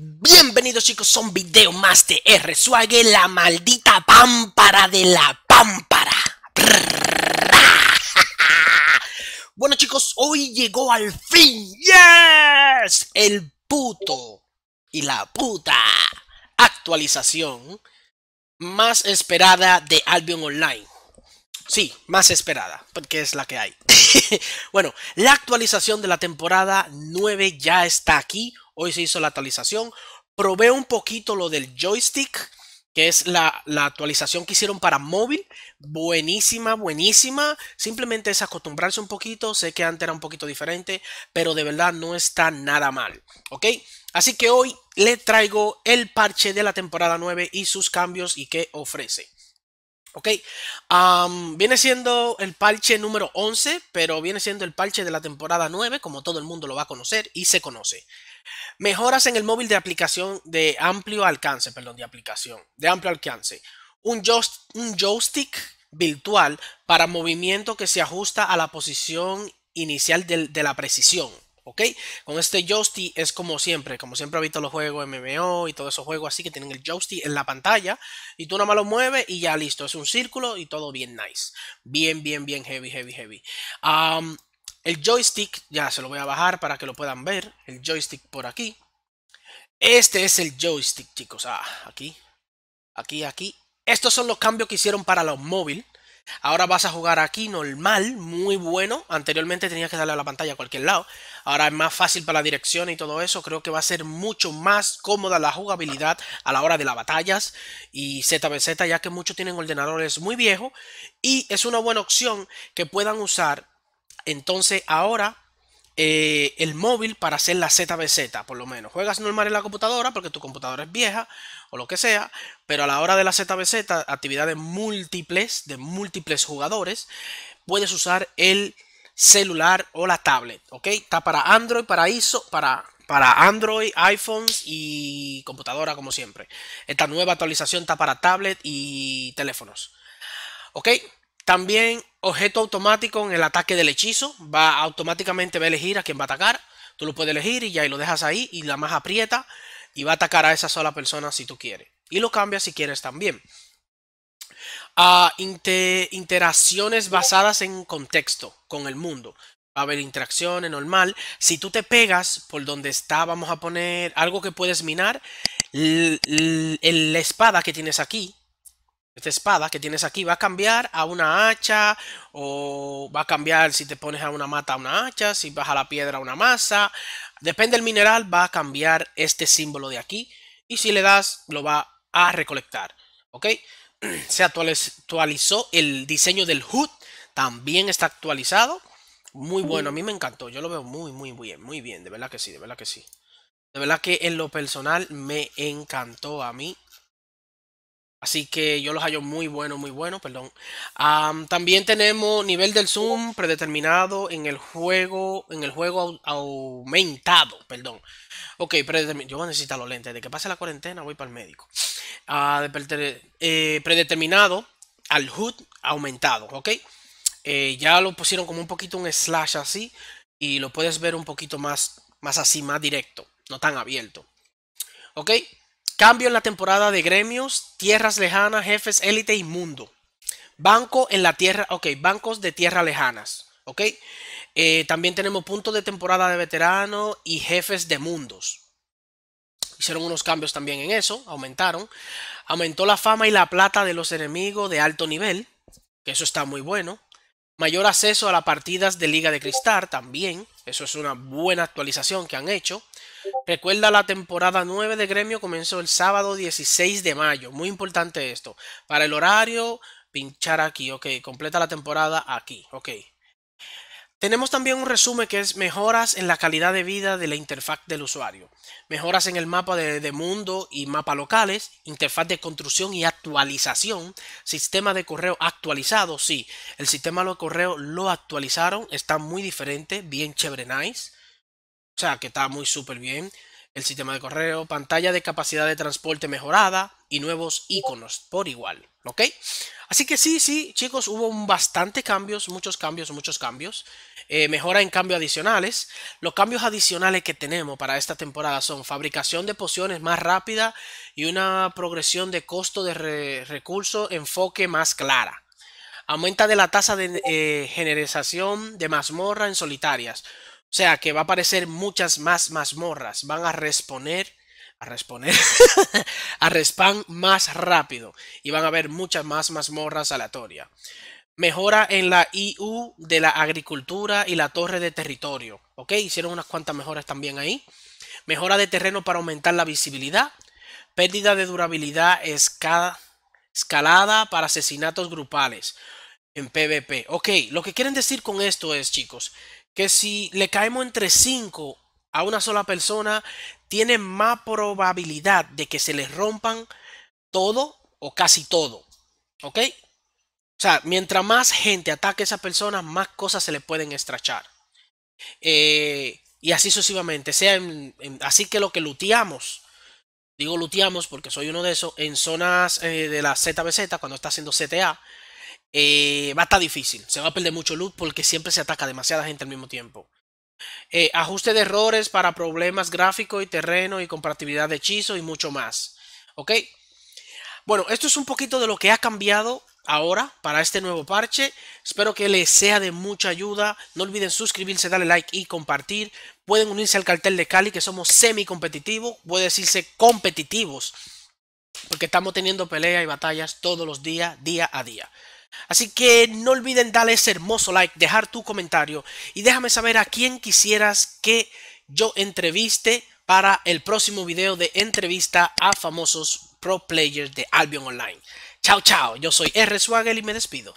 Bienvenidos chicos a un video más de R Suague, la maldita pámpara de la pámpara. Bueno chicos, hoy llegó al fin, yes, el puto y la puta actualización más esperada de Albion Online. Sí, más esperada, porque es la que hay. bueno, la actualización de la temporada 9 ya está aquí hoy se hizo la actualización. Probé un poquito lo del joystick, que es la, actualización que hicieron para móvil. Buenísima, buenísima. Simplemente es acostumbrarse un poquito. Sé que antes era un poquito diferente, pero de verdad no está nada mal. ¿Ok? Así que hoy le traigo el parche de la temporada 9 y sus cambios y qué ofrece. Ok, viene siendo el parche número 11, pero viene siendo el parche de la temporada 9, como todo el mundo lo va a conocer y se conoce. Mejoras en el móvil de aplicación de amplio alcance, perdón, de aplicación, de amplio alcance. Un, joystick, virtual para movimiento que se ajusta a la posición inicial de la precisión. ¿ok? Con este joystick es como siempre, como siempre visto los juegos MMO y todos esos juegos así que tienen el joystick en la pantalla y tú nada más lo mueves y ya listo, es un círculo y todo bien nice, bien, bien, bien heavy, heavy, heavy. el joystick, ya se lo voy a bajar para que lo puedan ver, el joystick por aquí. Este es el joystick, chicos, ah, aquí, aquí, aquí. Estos son los cambios que hicieron para los móviles. Ahora vas a jugar aquí normal, muy bueno. Anteriormente tenías que darle a la pantalla a cualquier lado. Ahora es más fácil para la dirección y todo eso. Creo que va a ser mucho más cómoda la jugabilidad a la hora de las batallas y ZBZ, ya que muchos tienen ordenadores muy viejos. Y es una buena opción que puedan usar entonces ahora eh, el móvil para hacer la ZBZ, por lo menos. Juegas normal en la computadora porque tu computadora es vieja o lo que sea, pero a la hora de la ZBZ, actividades múltiples, de múltiples jugadores, puedes usar el celular o la tablet, ¿ok? Está para Android, para ISO, para, para Android, iPhones y computadora, como siempre. Esta nueva actualización está para tablet y teléfonos, ¿ok? También objeto automático en el ataque del hechizo. Va automáticamente va a elegir a quién va a atacar. Tú lo puedes elegir y ya lo dejas ahí y la más aprieta y va a atacar a esa sola persona si tú quieres. Y lo cambias si quieres también. Ah, interacciones basadas en contexto con el mundo. Va a haber interacciones normal. Si tú te pegas por donde está, vamos a poner algo que puedes minar. La espada que tienes aquí esta espada que tienes aquí va a cambiar a una hacha o va a cambiar si te pones a una mata a una hacha, si vas a la piedra a una masa. Depende del mineral, va a cambiar este símbolo de aquí y si le das lo va a recolectar. ¿Ok? Se actualizó el diseño del HUD, también está actualizado. Muy bueno, a mí me encantó, yo lo veo muy, muy, muy bien, muy bien, de verdad que sí, de verdad que sí. De verdad que en lo personal me encantó a mí Así que yo los hallo muy buenos, muy buenos, perdón. también tenemos nivel del zoom predeterminado en el juego, en el juego aumentado, perdón. Ok, predeterminado. Yo voy a necesitar los lentes. De que pase la cuarentena voy para el médico. Ah, eh, predeterminado al HUD aumentado, ok. Eh, ya lo pusieron como un poquito un slash así y lo puedes ver un poquito más, más así, más directo, no tan abierto. Ok. Cambio en la temporada de gremios, tierras lejanas, jefes, élite y mundo. Banco en la tierra, ok, bancos de tierras lejanas, ok. Eh, también tenemos puntos de temporada de veterano y jefes de mundos. Hicieron unos cambios también en eso, aumentaron. Aumentó la fama y la plata de los enemigos de alto nivel, que eso está muy bueno. Mayor acceso a las partidas de Liga de Cristal también. Eso es una buena actualización que han hecho. Recuerda la temporada 9 de Gremio comenzó el sábado 16 de mayo. Muy importante esto. Para el horario, pinchar aquí. Ok, completa la temporada aquí. Ok, tenemos también un resumen que es mejoras en la calidad de vida de la interfaz del usuario, mejoras en el mapa de, mundo y mapa locales, interfaz de construcción y actualización, sistema de correo actualizado, sí, el sistema de correo lo actualizaron, está muy diferente, bien chévere, nice, o sea que está muy súper bien, el sistema de correo, pantalla de capacidad de transporte mejorada y nuevos iconos por igual, ¿ok? Así que sí, sí, chicos, hubo un bastante cambios, muchos cambios, muchos cambios. Eh, mejora en cambios adicionales. Los cambios adicionales que tenemos para esta temporada son fabricación de pociones más rápida y una progresión de costo de recurso recursos enfoque más clara. Aumenta de la tasa de eh, generalización de mazmorra en solitarias. O sea, que va a aparecer muchas más mazmorras. Van a responder, a responder, a respawn más rápido. Y van a haber muchas más mazmorras aleatorias. Mejora en la IU de la agricultura y la torre de territorio. ¿Ok? Hicieron unas cuantas mejoras también ahí. Mejora de terreno para aumentar la visibilidad. Pérdida de durabilidad escalada para asesinatos grupales en PvP. Ok, lo que quieren decir con esto es, chicos, que si le caemos entre 5 a una sola persona, tiene más probabilidad de que se les rompan todo o casi todo. ¿Ok? O sea, mientras más gente ataque a esa persona, más cosas se le pueden estrachar. Eh, y así sucesivamente. Sea así que lo que luteamos, digo luteamos porque soy uno de esos, en zonas eh, de la ZBZ, cuando está haciendo CTA, eh, va a estar difícil. Se va a perder mucho loot porque siempre se ataca demasiada gente al mismo tiempo. Eh, ajuste de errores para problemas gráficos y terreno y comparatividad de hechizo y mucho más. ¿Ok? Bueno, esto es un poquito de lo que ha cambiado ahora para este nuevo parche. Espero que les sea de mucha ayuda. No olviden suscribirse, darle like y compartir. Pueden unirse al cartel de Cali que somos semi competitivos, puede decirse competitivos, porque estamos teniendo peleas y batallas todos los días, día a día. Así que no olviden darle ese hermoso like, dejar tu comentario y déjame saber a quién quisieras que yo entreviste para el próximo video de entrevista a famosos pro players de Albion Online. Chao, chao. Yo soy R. Swagel y me despido.